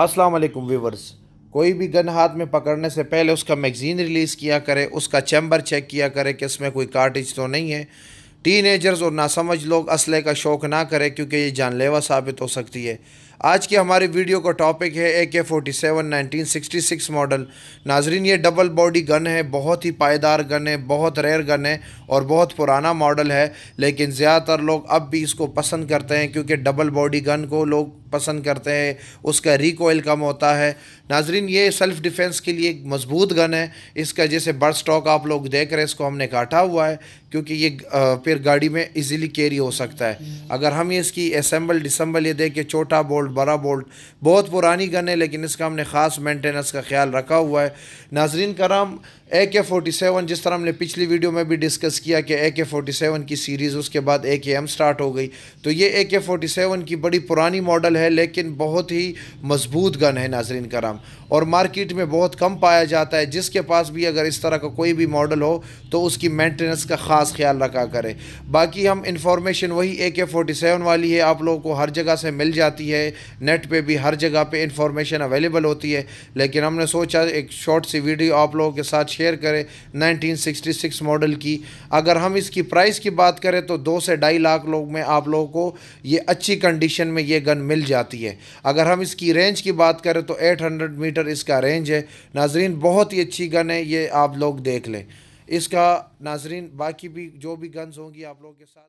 अस्सलाम वालेकुम व्यूवर्स कोई भी गन हाथ में पकड़ने से पहले उसका मैगज़ीन रिलीज़ किया करें उसका चैम्बर चेक किया करें कि इसमें कोई कार्टिज तो नहीं है टीन एजर्स और नासमझ लोग असले का शौक़ ना करें क्योंकि ये जानलेवा साबित हो सकती है आज के हमारे वीडियो का टॉपिक है A K forty seven nineteen sixty six model नाजरीन ये डबल बॉडी गन है बहुत ही पायदार गन है बहुत रेयर गन है और बहुत पुराना मॉडल है लेकिन ज़्यादातर लोग अब भी इसको पसंद करते हैं क्योंकि डबल बॉडी गन को लोग पसंद करते हैं उसका रिकॉयल कम होता है नाजरीन ये सेल्फ़ डिफेंस के लिए एक मज़बूत गन है इसका जैसे बर्ड स्टॉक आप लोग देख रहे हैं इसको हमने काटा हुआ है क्योंकि ये फिर गाड़ी में इजीली कैरी हो सकता है हम्म। अगर हम इसकी असम्बल डिसम्बल ये देख के छोटा बोल्ट बोल्ट बड़ा बोल्ट बहुत पुरानी गन है लेकिन इसका हमने ख़ास मेंटेनेंस का ख्याल रखा हुआ है नाजरीन कराम ए के फोर्टी सेवन जिस तरह हमने पिछली वीडियो में भी डिस्कस किया कि ए के फोर्टी सेवन की सीरीज़ उसके बाद ए के एम स्टार्ट हो गई तो ये ए के फोर्टी सेवन की बड़ी पुरानी मॉडल है लेकिन बहुत ही मजबूत गन है नाजरीन कराम और मार्केट में बहुत कम पाया जाता है जिसके पास भी अगर इस तरह का कोई भी मॉडल हो तो उसकी मेंटेनेंस का ख़ास ख्याल रखा करें बाकी हम इंफॉर्मेशन वही ए के फोर्टी सेवन वाली है आप लोगों को हर जगह से मिल जाती है नेट पे भी हर जगह पे इंफॉर्मेशन अवेलेबल होती है लेकिन हमने सोचा एक शॉर्ट सी वीडियो आप लोगों के साथ शेयर करें 1966 मॉडल की अगर हम इसकी प्राइस की बात करें तो दो से ढाई लाख लोग में आप लोगों को ये अच्छी कंडीशन में ये गन मिल जाती है अगर हम इसकी रेंज की बात करें तो एट मीटर इसका रेंज है नाजरीन बहुत ही अच्छी गन है ये आप लोग देख लें इसका नाजरीन बाकी भी जो भी गन्स होंगी आप लोगों के साथ